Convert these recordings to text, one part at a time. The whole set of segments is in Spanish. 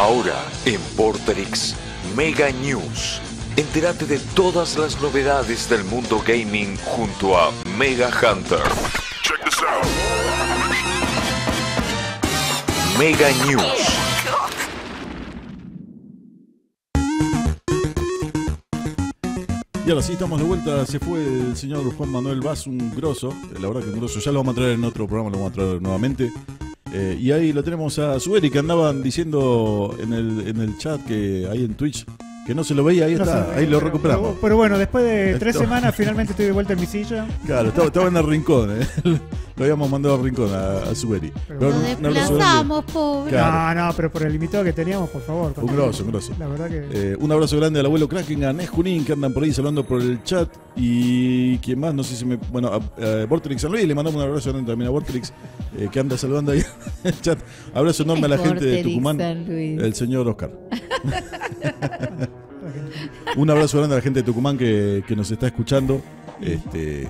Ahora, en Portrix Mega News, entérate de todas las novedades del mundo gaming junto a Mega Hunter. Mega News. Y ahora sí, estamos de vuelta. Se fue el señor Juan Manuel Vaz, un grosso. La verdad que un grosso. Ya lo vamos a traer en otro programa, lo vamos a traer nuevamente. Eh, y ahí lo tenemos a Sueri que andaban diciendo en el, en el chat que ahí en Twitch que no se lo veía, ahí está, ahí lo recuperamos. Pero, bueno, después de tres semanas finalmente estoy de vuelta en mi silla. Claro, estaba, en el rincón. Eh. lo habíamos mandado a Rincón, a, Suberi. Pero lo desplazamos, pobre. No, no, pero por el limitado que teníamos, por favor. Un grosso, un grosso. La verdad que... Eh, un abrazo grande al abuelo Kraken, a Nes Junín, que andan por ahí saludando por el chat. Y quién más, no sé si me... Bueno, a, Vortrix San Luis, le mandamos un abrazo grande también a Vortrix, eh, que anda saludando ahí en el chat. Abrazo enorme a la gente de Tucumán. El señor Oscar. un abrazo grande a la gente de Tucumán que, que nos está escuchando. Este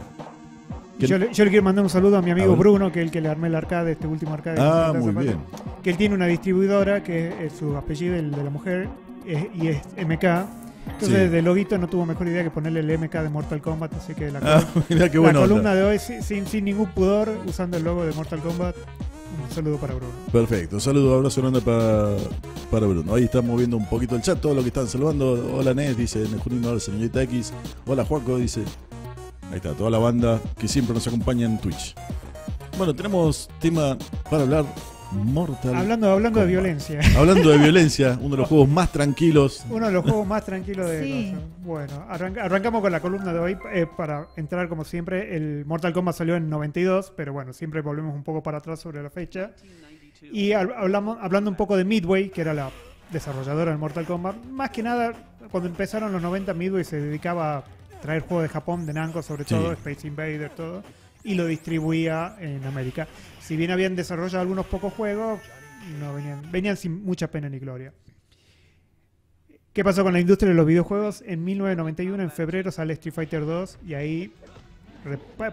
yo le, quiero mandar un saludo a mi amigo Bruno, que es el que le armé el arcade, este último arcade. Ah, muy bien. Que él tiene una distribuidora, que es, su apellido, el de la mujer, y es MK. Entonces, de Loguito no tuvo mejor idea que ponerle el MK de Mortal Kombat, así que la, ah, columna de hoy, sin, ningún pudor, usando el logo de Mortal Kombat, un saludo para Bruno. Perfecto, un saludo, abrazo grande para, para Bruno. Ahí estamos viendo un poquito el chat, todos los que están saludando. Hola Nes, dice Nejunino, hola señorita X. Hola Juaco, dice Ahí está, toda la banda que siempre nos acompaña en Twitch. Bueno, tenemos tema para hablar. Mortal. Hablando, hablando de violencia. Hablando de violencia, uno de los juegos más tranquilos. Uno de los juegos más tranquilos de. bueno, arrancamos con la columna de hoy eh, para entrar como siempre. El Mortal Kombat salió en 92, pero bueno, siempre volvemos un poco para atrás sobre la fecha. Y hablamos, hablando un poco de Midway, que era la desarrolladora del Mortal Kombat, más que nada cuando empezaron los 90 Midway se dedicaba a traer juegos de Japón, de Namco sobre todo, Space Invader, todo, y lo distribuía en América. Si bien habían desarrollado algunos pocos juegos, no venían, venían sin mucha pena ni gloria. ¿Qué pasó con la industria de los videojuegos? En 1991, en febrero, sale Street Fighter 2 y ahí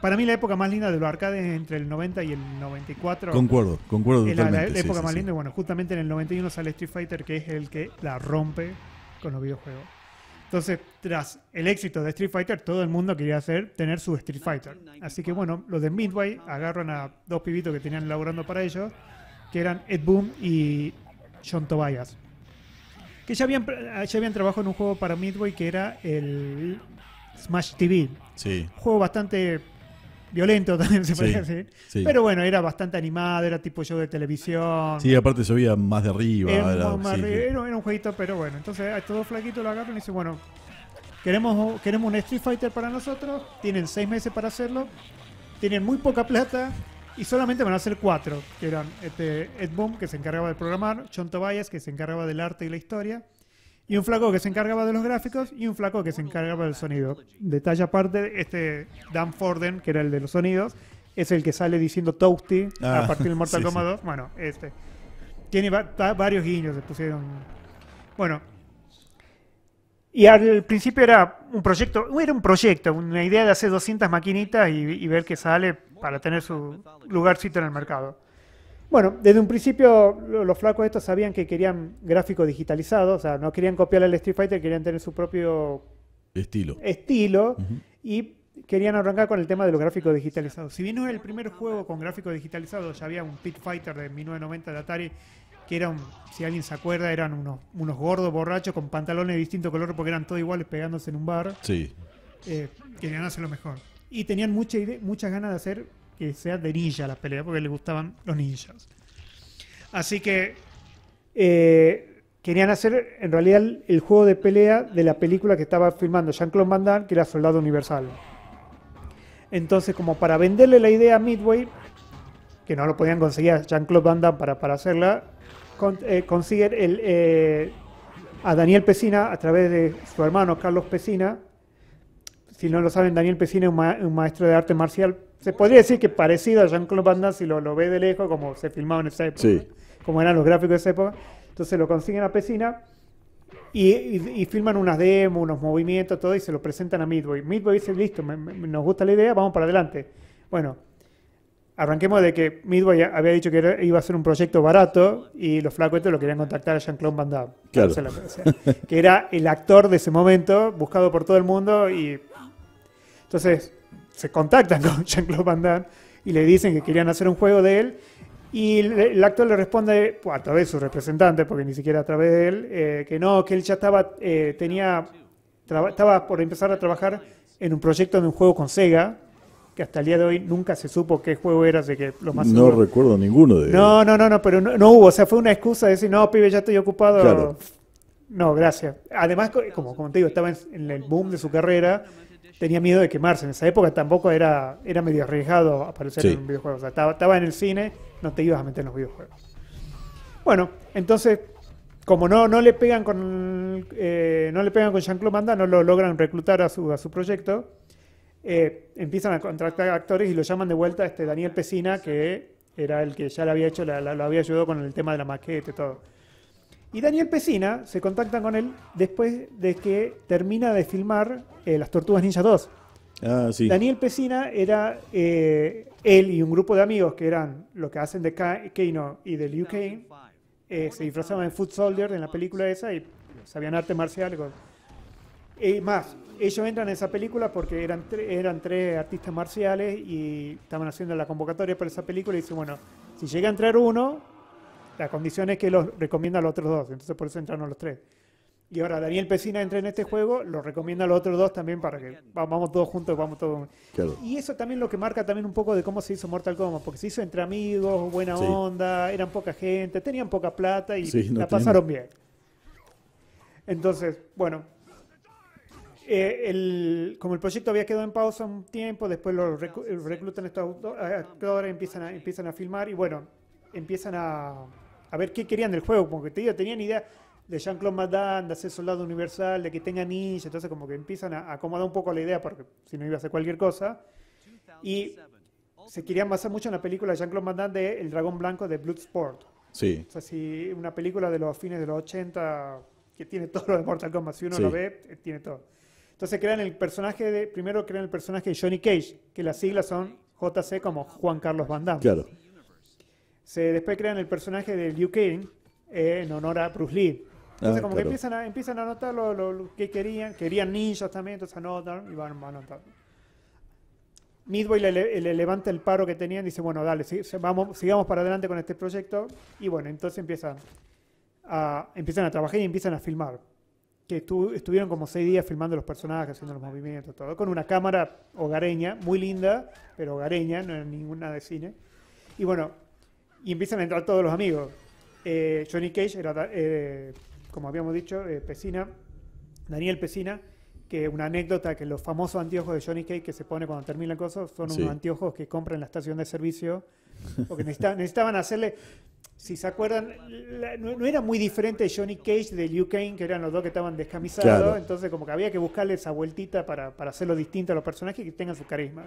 para mí la época más linda de los arcades entre el 90 y el 94. Concuerdo, concuerdo totalmente. La, época más linda, bueno, justamente en el 91 sale Street Fighter, que es el que la rompe con los videojuegos. Entonces, tras el éxito de Street Fighter, todo el mundo quería hacer tener su Street Fighter. Así que bueno, los de Midway agarran a dos pibitos que tenían laburando para ellos, que eran Ed Boon y John Tobias. Que ya habían, ya habían trabajado en un juego para Midway que era el Smash TV. Sí. Un juego bastante violento también se podría sí, Pero bueno, era bastante animado, era tipo show de televisión. Sí, aparte se veía más de arriba. Era, un jueguito, pero bueno. Entonces a dos flaquitos lo agarran y dicen, bueno, queremos, queremos un Street Fighter para nosotros, tienen seis meses para hacerlo, tienen muy poca plata. Y solamente van a hacer cuatro, que eran este Ed Boom, que se encargaba de programar, John Tobias, que se encargaba del arte y la historia, y un flaco que se encargaba de los gráficos y un flaco que se encargaba del sonido. Detalle aparte, este Dan Forden, que era el de los sonidos, es el que sale diciendo Toasty a ah, partir del Mortal Kombat 2. Bueno, este. Tiene varios guiños, se pusieron. Bueno. Y al principio era un proyecto, era un proyecto, una idea de hacer 200 maquinitas y, y ver qué sale para tener su lugarcito en el mercado. Bueno, desde un principio los flacos estos sabían que querían gráficos digitalizados, o sea, no querían copiar el Street Fighter, querían tener su propio estilo. Estilo y querían arrancar con el tema de los gráficos digitalizados. Si bien no es el primer juego con gráficos digitalizados, ya había un Pit Fighter de 1990 de Atari que eran, si alguien se acuerda, eran unos, unos gordos borrachos con pantalones de distinto color porque eran todos iguales pegándose en un bar. Sí. Eh, querían hacerlo mejor. Y tenían mucha muchas ganas de hacer que sea de ninja la pelea... porque le gustaban los ninjas. Así que. Eh, querían hacer en realidad el, juego de pelea de la película que estaba filmando Jean-Claude Van Damme, que era Soldado Universal. Entonces, como para venderle la idea a Midway, que no lo podían conseguir a Jean-Claude Van Damme para, para hacerla, consigue eh, consiguen eh, a Daniel Pesina a través de su hermano Carlos Pesina. Si no lo saben, Daniel Pesina es un maestro de arte marcial se podría decir que parecido a Jean-Claude Van Damme si lo, lo ve de lejos, como se filmaba en esa época, como eran los gráficos de esa época. Entonces lo consiguen a Pesina y, y, filman unas demos, unos movimientos, todo, y se lo presentan a Midway. Midway dice, listo, nos gusta la idea, vamos para adelante. Bueno, arranquemos de que Midway había dicho que iba a ser un proyecto barato y los flacos lo querían contactar a Jean-Claude Van Damme. que era el actor de ese momento, buscado por todo el mundo y... Entonces, se contactan con Jean-Claude Van Damme y le dicen que querían hacer un juego de él. Y el actor le responde, pues, a través de su representante, porque ni siquiera a través de él, eh, que no, que él ya estaba, eh, tenía, estaba por empezar a trabajar en un proyecto de un juego con Sega, que hasta el día de hoy nunca se supo qué juego era, de que lo más No recuerdo ninguno de No, no, no, pero no, hubo, o sea, fue una excusa de decir, no, pibe, ya estoy ocupado. No, gracias. Además, como, como te digo, estaba en el boom de su carrera tenía miedo de quemarse. En esa época tampoco era, era medio arriesgado aparecer en un videojuego. O sea, estaba, estaba, en el cine, no te ibas a meter en los videojuegos. Bueno, entonces, como no, no le pegan con eh, no le pegan con Jean-Claude Manda, no lo logran reclutar a su, a su proyecto, eh, empiezan a contratar actores y lo llaman de vuelta este Daniel Pesina, que era el que ya le había hecho, lo había ayudado con el tema de la maqueta y todo. Y Daniel Pesina se contactan con él después de que termina de filmar eh, Las Tortugas Ninja 2. Ah, sí. Daniel Pesina era eh, él y un grupo de amigos que eran lo que hacen de Kano y del UK. Eh, se disfrazaban de Foot Soldier en la película esa y sabían arte marcial. Y más, ellos entran en esa película porque eran, eran tres artistas marciales y estaban haciendo la convocatoria para esa película y dicen, bueno, si llega a entrar uno, la condición es que los recomienda los otros dos, entonces por eso entraron los tres. Y ahora Daniel Pesina entra en este juego, lo recomienda a los otros dos también para que vamos todos juntos, vamos todos. Y eso también lo que marca también un poco de cómo se hizo Mortal Kombat, porque se hizo entre amigos, buena onda, eran poca gente, tenían poca plata y la pasaron bien. Entonces, bueno, eh, como el proyecto había quedado en pausa un tiempo, después lo reclutan estos eh, actores, empiezan a, empiezan a filmar y bueno, empiezan a a ver qué querían del juego, porque te digo, tenían idea de Jean-Claude Van Damme, de hacer Soldado Universal, de que tenga ninja, entonces como que empiezan a acomodar un poco la idea, porque si no iba a ser cualquier cosa. Y se querían basar mucho en la película de Jean-Claude Van Damme de El Dragón Blanco de Bloodsport. Sí. O sea, si una película de los fines de los 80 que tiene todo lo de Mortal Kombat, si uno lo ve, eh, tiene todo. Entonces crean el personaje de, primero crean el personaje de Johnny Cage, que las siglas son JC como Juan Carlos Van Damme. Claro se después crean el personaje de Liu Kang eh, en honor a Bruce Lee. Entonces, ah, como que empiezan a, empiezan a anotar lo, lo, que querían. Querían ninjas también, entonces anotan y van, van anotando. Midway le, levanta el paro que tenían y dice, bueno, dale, vamos, sigamos para adelante con este proyecto. Y bueno, entonces empiezan a, empiezan a trabajar y empiezan a filmar. Que estuvieron como seis días filmando los personajes, haciendo los movimientos, todo. Con una cámara hogareña, muy linda, pero hogareña, no era ninguna de cine. Y bueno, y empiezan a entrar todos los amigos. Eh, Johnny Cage era, eh, como habíamos dicho, eh, Daniel Pesina, que una anécdota que los famosos anteojos de Johnny Cage que se pone cuando termina el coso son unos anteojos que compran en la estación de servicio, porque necesitaban, necesitaban hacerle, si se acuerdan, no, era muy diferente Johnny Cage de Liu Kang, que eran los dos que estaban descamisados, entonces como que había que buscarle esa vueltita para, hacerlo distinto a los personajes que tengan su carisma.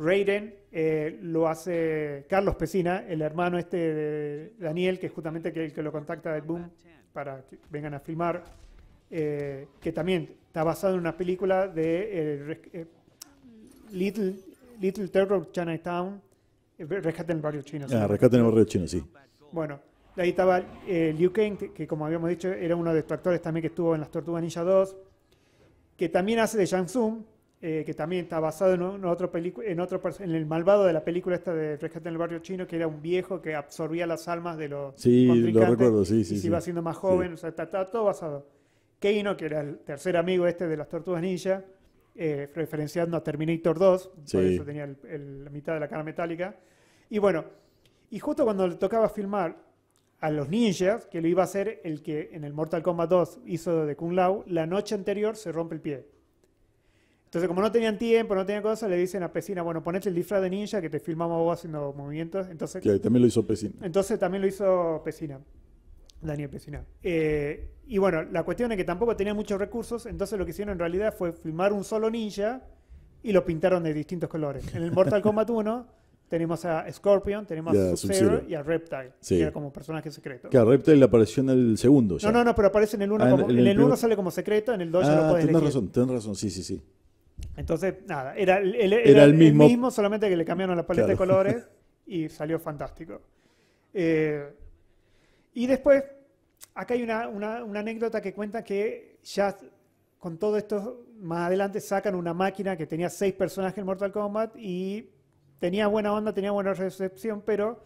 Raiden eh, lo hace Carlos Pesina, el hermano este de Daniel, que es justamente el que lo contacta de Boom para que vengan a filmar, eh, que también está basado en una película de eh, Little, Little Terror Chinatown, Rescate en el Barrio Chino. Ah, Rescate en el Barrio Chino, sí. Bueno, ahí estaba Liu Kang, que, como habíamos dicho era uno de los actores también que estuvo en las Tortugas Ninja 2, que también hace de Shang Tsung, eh, que también está basado en, otro en otro en el malvado de la película esta de Rescate en el barrio chino, que era un viejo que absorbía las almas de los sí, lo recuerdo, sí, sí, y se iba siendo más joven, o sea, está, todo basado. Keino, que era el tercer amigo este de las Tortugas Ninja, eh, referenciando a Terminator 2, por tenía la mitad de la cara metálica. Y bueno, y justo cuando le tocaba filmar a los ninjas, que lo iba a hacer el que en el Mortal Kombat 2 hizo de Kung Lao, la noche anterior se rompe el pie. Entonces, como no tenían tiempo, no tenían cosas, le dicen a Pesina, bueno, ponete el disfraz de ninja que te filmamos vos haciendo movimientos. Entonces, que también lo hizo Pesina. Entonces también lo hizo Pesina, Daniel Pesina. Eh, y bueno, la cuestión es que tampoco tenían muchos recursos, entonces lo que hicieron en realidad fue filmar un solo ninja y lo pintaron de distintos colores. En el Mortal Kombat 1 tenemos a Scorpion, tenemos a sub y a Reptile, que era como personaje secreto. Que a Reptile apareció en el segundo. No, no, no, pero aparece en el uno. Ah, en, el uno sale como secreto, en el 2 ya lo ah, puedes tenés razón, tienes razón, sí, sí, sí. Entonces, nada, era, el, era, el, mismo. solamente que le cambiaron la paleta de colores y salió fantástico. Eh, y después, acá hay una, anécdota que cuenta que ya con todo esto, más adelante sacan una máquina que tenía seis personajes en Mortal Kombat y tenía buena onda, tenía buena recepción, pero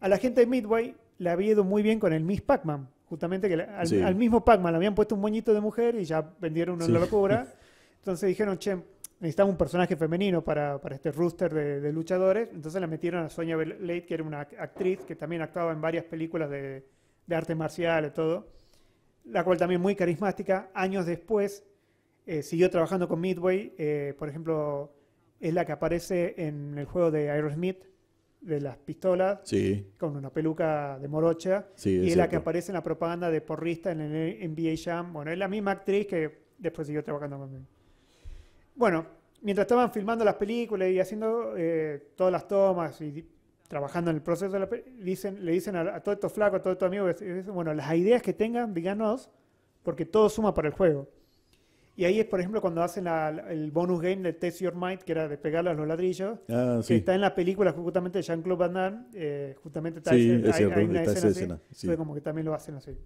a la gente de Midway le había ido muy bien con el Miss Pac-Man. Justamente que al, mismo Pac-Man le habían puesto un moñito de mujer y ya vendieron una locura. Entonces dijeron, che, necesitamos un personaje femenino para, para este rooster de, luchadores. Entonces la metieron a Sonia Blade, que era una actriz que también actuaba en varias películas de, de arte marcial y todo. La cual también muy carismática. Años después eh, siguió trabajando con Midway. Eh, por ejemplo, es la que aparece en el juego de Aerosmith de las pistolas con una peluca de morocha y es la que aparece en la propaganda de porrista en el NBA Jam bueno es la misma actriz que después siguió trabajando con bueno, mientras estaban filmando las películas y haciendo eh, todas las tomas y trabajando en el proceso, de la dicen, le dicen a, todo todos estos flacos, a todos estos amigos, bueno, las ideas que tengan, díganos, porque todo suma para el juego. Y ahí es, por ejemplo, cuando hacen el bonus game de Test Your Mind, que era de pegarle a los ladrillos, ah, que está en la película justamente de Jean-Claude Van Damme, eh, justamente está ahí hay, una escena, escena como que también lo hacen así.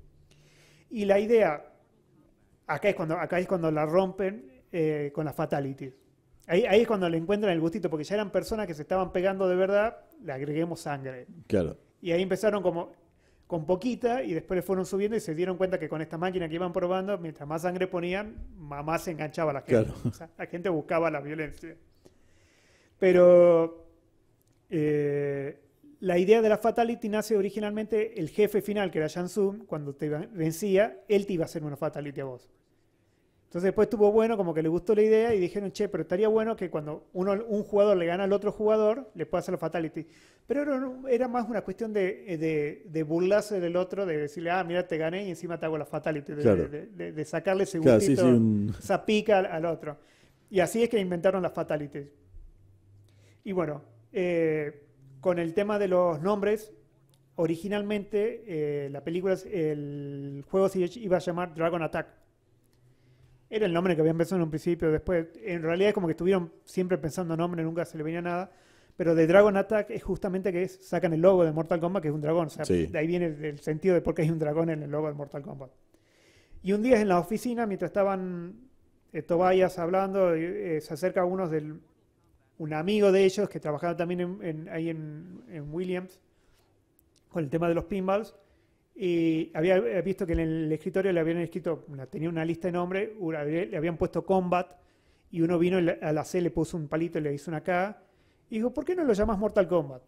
Y la idea, acá es cuando, acá es cuando la rompen, eh, con la Fatality. Ahí, es cuando le encuentran el gustito, porque ya eran personas que se estaban pegando de verdad, le agreguemos sangre. Claro. Y ahí empezaron como con poquita y después le fueron subiendo y se dieron cuenta que con esta máquina que iban probando, mientras más sangre ponían, más se enganchaba la gente. O sea, la gente buscaba la violencia. Pero eh, la idea de la Fatality nace originalmente el jefe final, que era Jansun, cuando te vencía, él te iba a hacer una Fatality a vos. Entonces después estuvo bueno, como que le gustó la idea y dijeron, che, pero estaría bueno que cuando uno, un jugador le gana al otro jugador, le pueda hacer los fatality. Pero era, más una cuestión eh, de, burlarse del otro, de decirle, ah, mira, te gané y encima te hago la fatality, de, sacarle ese pica al, otro. Y así es que inventaron las fatalities. Y bueno, eh, con el tema de los nombres, originalmente eh, la película, el juego se iba a llamar Dragon Attack era el nombre que habían pensado en un principio, después en realidad es como que estuvieron siempre pensando nombre, nunca se le venía nada. Pero de Dragon Attack es justamente que sacan el logo de Mortal Kombat, que es un dragón. O sea, de ahí viene el, sentido de por qué hay un dragón en el logo de Mortal Kombat. Y un día en la oficina, mientras estaban eh, Tobias hablando, eh, se acerca uno un amigo de ellos que trabajaba también ahí en Williams con el tema de los pinballs y había eh, visto que en el escritorio le habían escrito, tenía una lista de nombres, le habían puesto combat, y uno vino a la C le puso un palito y le hizo una K, y dijo, ¿por qué no lo llamas Mortal Kombat?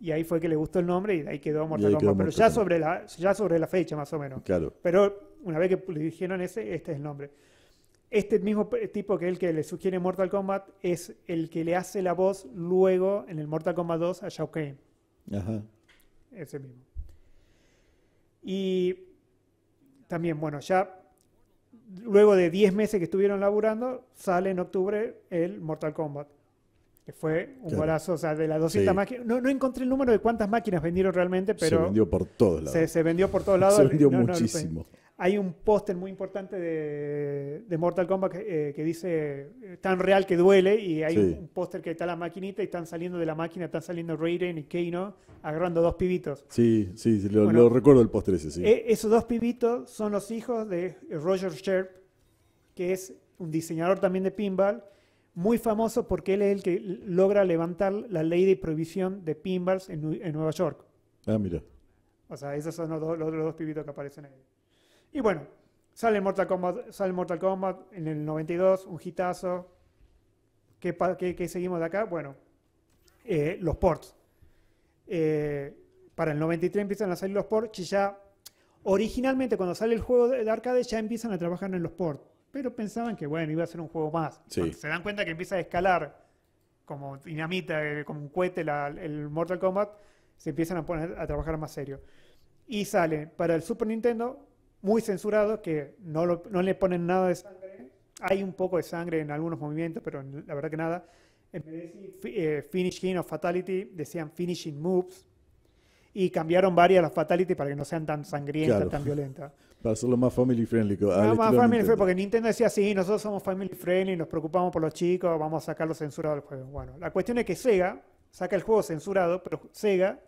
Y ahí fue que le gustó el nombre y ahí quedó Mortal Kombat, pero ya sobre, la, ya sobre la fecha más o menos. Claro. Pero una vez que le dijeron ese, este es el nombre. Este mismo tipo que el que le sugiere Mortal Kombat es el que le hace la voz luego en el Mortal Kombat 2 a Shao Kahn. Ajá. Ese mismo. Y también, bueno, ya luego de 10 meses que estuvieron laburando, sale en octubre el Mortal Kombat. Que fue un golazo, o sea, de las 200 máquinas. No, encontré el número de cuántas máquinas vendieron realmente, pero. Se vendió por todos lados. Se, vendió por todos lados. Se vendió muchísimo. Hay un póster muy importante de, Mortal Kombat que, eh, dice eh, tan real que duele y hay un póster que está la maquinita y están saliendo de la máquina, están saliendo Raiden y Kano agarrando dos pibitos. Sí, sí, lo, recuerdo el póster ese, sí. Eh, esos dos pibitos son los hijos de Roger Sherp, que es un diseñador también de pinball, muy famoso porque él es el que logra levantar la ley de prohibición de pinballs en, Nueva York. Ah, mira. O sea, esos son los, los, los dos pibitos que aparecen ahí. Y bueno, sale Mortal Kombat, sale Mortal Kombat en el 92, un hitazo. ¿Qué, qué, seguimos de acá? Bueno, eh, los ports. Eh, para el 93 empiezan a salir los ports y ya originalmente cuando sale el juego de arcade ya empiezan a trabajar en los ports. Pero pensaban que bueno, iba a ser un juego más. se dan cuenta que empieza a escalar como dinamita, eh, como un cohete el Mortal Kombat, se empiezan a poner a trabajar más serio. Y sale para el Super Nintendo muy censurado, que no, no le ponen nada de sangre. Hay un poco de sangre en algunos movimientos, pero la verdad que nada. En vez de eh, finishing o fatality, decían finishing moves. Y cambiaron varias las fatality para que no sean tan sangrientas, tan violentas. Para hacerlo más family friendly. No, más family friendly, porque Nintendo decía, sí, nosotros somos family friendly, nos preocupamos por los chicos, vamos a sacar sacarlo censurados del juego. Bueno, la cuestión es que Sega saca el juego censurado, pero Sega,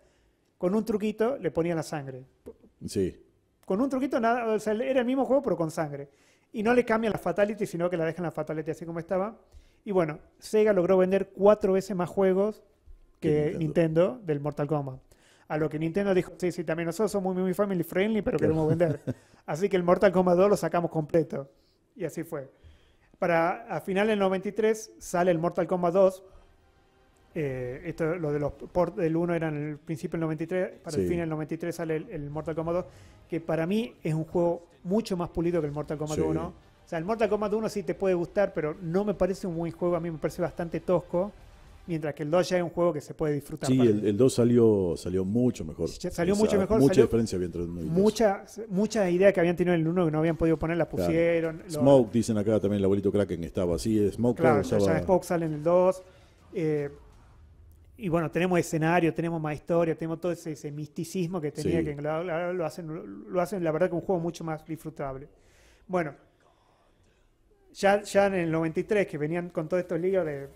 con un truquito, le ponía la sangre. Sí con un truquito nada, era el mismo juego pero con sangre. Y no le cambian la fatality, sino que la dejan la fatality así como estaba. Y bueno, Sega logró vender cuatro veces más juegos que Nintendo. del Mortal Kombat. A lo que Nintendo dijo, sí, sí, también nosotros somos muy, muy family friendly, pero queremos vender. Así que el Mortal Kombat 2 lo sacamos completo. Y así fue. Para, a final del 93 sale el Mortal Kombat 2, eh, esto, lo de los del 1 eran el principio del 93, para el fin del 93 sale el, Mortal Kombat 2, que para mí es un juego mucho más pulido que el Mortal Kombat 1. O sea, el Mortal Kombat 1 sí te puede gustar, pero no me parece un buen juego, a mí me parece bastante tosco. Mientras que el 2 ya es un juego que se puede disfrutar. Sí, el, el, 2 salió, salió mucho mejor. Salió mucho mejor. Mucha diferencia había entre el 1 Muchas mucha ideas que habían tenido en el 1 que no habían podido poner las pusieron. Smoke, dicen acá también el abuelito Kraken estaba así. Eh, Smoke, claro, claro estaba... Smoke sale en el 2. Eh, y bueno, tenemos escenario, tenemos más historia, tenemos todo ese, misticismo que tenía que lo, hacen, lo hacen, la verdad, que un juego mucho más disfrutable. Bueno, ya, ya en el 93, que venían con todos estos líos de,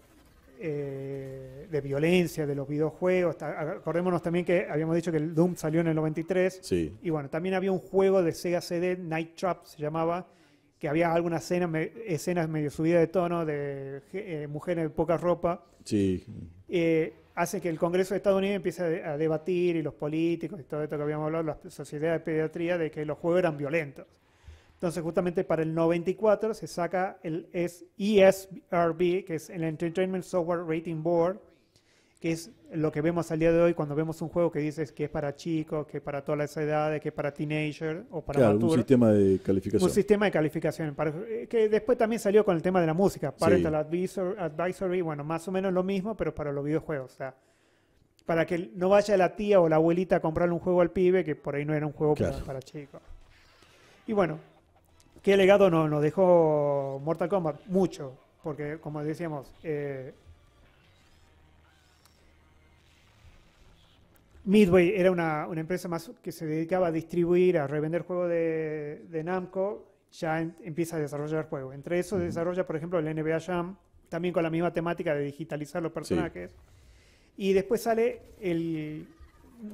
eh, de violencia, de los videojuegos, acordémonos también que habíamos dicho que el Doom salió en el 93, sí. y bueno, también había un juego de Sega CD, Night Trap se llamaba, que había algunas escenas, escenas medio subidas de tono de eh, mujeres de poca ropa. Sí. Eh, hace que el Congreso de Estados Unidos empiece a, debatir y los políticos y todo esto que habíamos hablado, la sociedad de pediatría, de que los juegos eran violentos. Entonces, justamente para el 94 se saca el ESRB, e que es el Entertainment Software Rating Board, que es lo que vemos al día de hoy cuando vemos un juego que dices que es para chicos, que para todas las edades, que para teenager o para claro, un sistema de calificación. Un sistema de calificación, eh, que después también salió con el tema de la música, Parental Advisory, bueno, más o menos lo mismo, pero para los videojuegos, o sea, para que no vaya la tía o la abuelita a comprarle un juego al pibe, que por ahí no era un juego para, chicos. Y bueno, ¿qué legado nos, nos dejó Mortal Kombat? Mucho, porque como decíamos, eh, Midway era una, empresa más que se dedicaba a distribuir, a revender juegos de, Namco, ya em, empieza a desarrollar juegos. Entre eso desarrolla, por ejemplo, el NBA Jam, también con la misma temática de digitalizar los personajes. Y después sale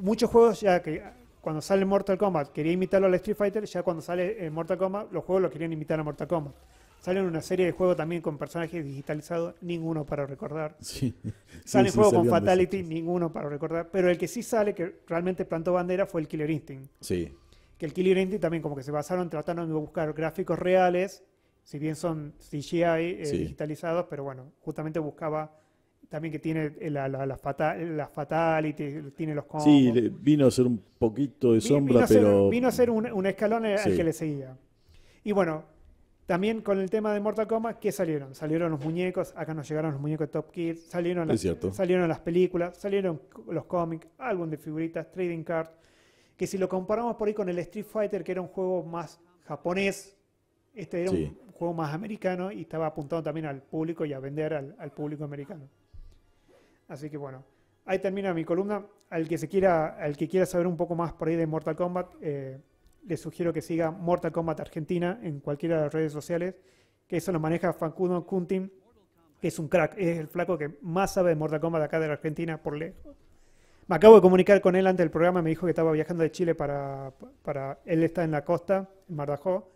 muchos juegos ya que cuando sale Mortal Kombat quería imitarlo al Street Fighter, ya cuando sale eh, Mortal Kombat los juegos lo querían imitar a Mortal Kombat. Salen una serie de juegos también con personajes digitalizados, ninguno para recordar. Sí. Salen juegos con Fatality, ninguno para recordar. Pero el que sí sale, que realmente plantó bandera, fue el Killer Instinct. Sí. Que el Killer Instinct también como que se basaron, trataron de buscar gráficos reales, si bien son CGI eh, digitalizados, pero bueno, justamente buscaba también que tiene la, fatality, tiene los combos. Sí, vino a ser un poquito de sombra, pero... vino a ser un, escalón al que le seguía. Y bueno, también con el tema de Mortal Kombat, ¿qué salieron? Salieron los muñecos, acá nos llegaron los muñecos de Top Kids, salieron las, salieron las películas, salieron los cómics, álbum de figuritas, trading card. Que si lo comparamos por ahí con el Street Fighter, que era un juego más japonés, este era un juego más americano y estaba apuntado también al público y a vender al, al público americano. Así que bueno, ahí termina mi columna. Al que se quiera, al que quiera saber un poco más por ahí de Mortal Kombat, eh, les sugiero que siga Mortal Kombat Argentina en cualquiera de las redes sociales, que eso lo maneja Fancuno Kuntin, que es un crack, es el flaco que más sabe de Mortal Kombat acá de la Argentina por lejos. Me acabo de comunicar con él antes del programa, me dijo que estaba viajando de Chile para, él está en la costa, en mardajó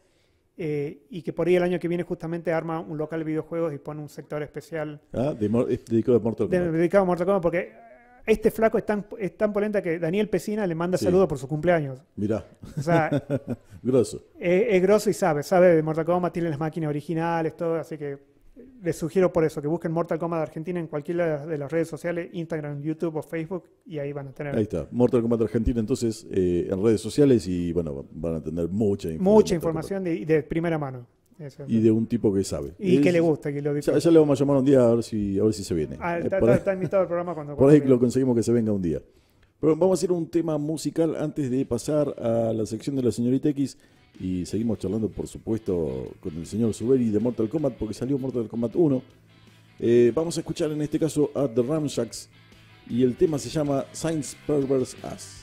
eh, y que por ahí el año que viene justamente arma un local de videojuegos y pone un sector especial. Ah, dedicado a Mortal Kombat. dedicado a Mortal Kombat porque este flaco es tan, es tan polenta que Daniel Pesina le manda saludos por su cumpleaños. Mirá. O sea, Es, es, grosso y sabe, sabe de Mortal Kombat, tiene las máquinas originales, todo, así que les sugiero por eso, que busquen Mortal Kombat Argentina en cualquiera de las redes sociales, Instagram, YouTube o Facebook, y ahí van a tener. Ahí está, Mortal Kombat Argentina entonces eh, en redes sociales y bueno, van a tener mucha información. Mucha información de primera mano y de un tipo que sabe. Y que le gusta, que lo Ya, le vamos a llamar un día a ver si, se viene. Ah, eh, está, invitado al programa cuando... Por ahí lo conseguimos que se venga un día. Pero vamos a hacer un tema musical antes de pasar a la sección de la señorita X. Y seguimos charlando, por supuesto, con el señor Suberi de Mortal Kombat, porque salió Mortal Kombat 1. Eh, vamos a escuchar en este caso a The Ramshacks. Y el tema se llama Science Perverse Us.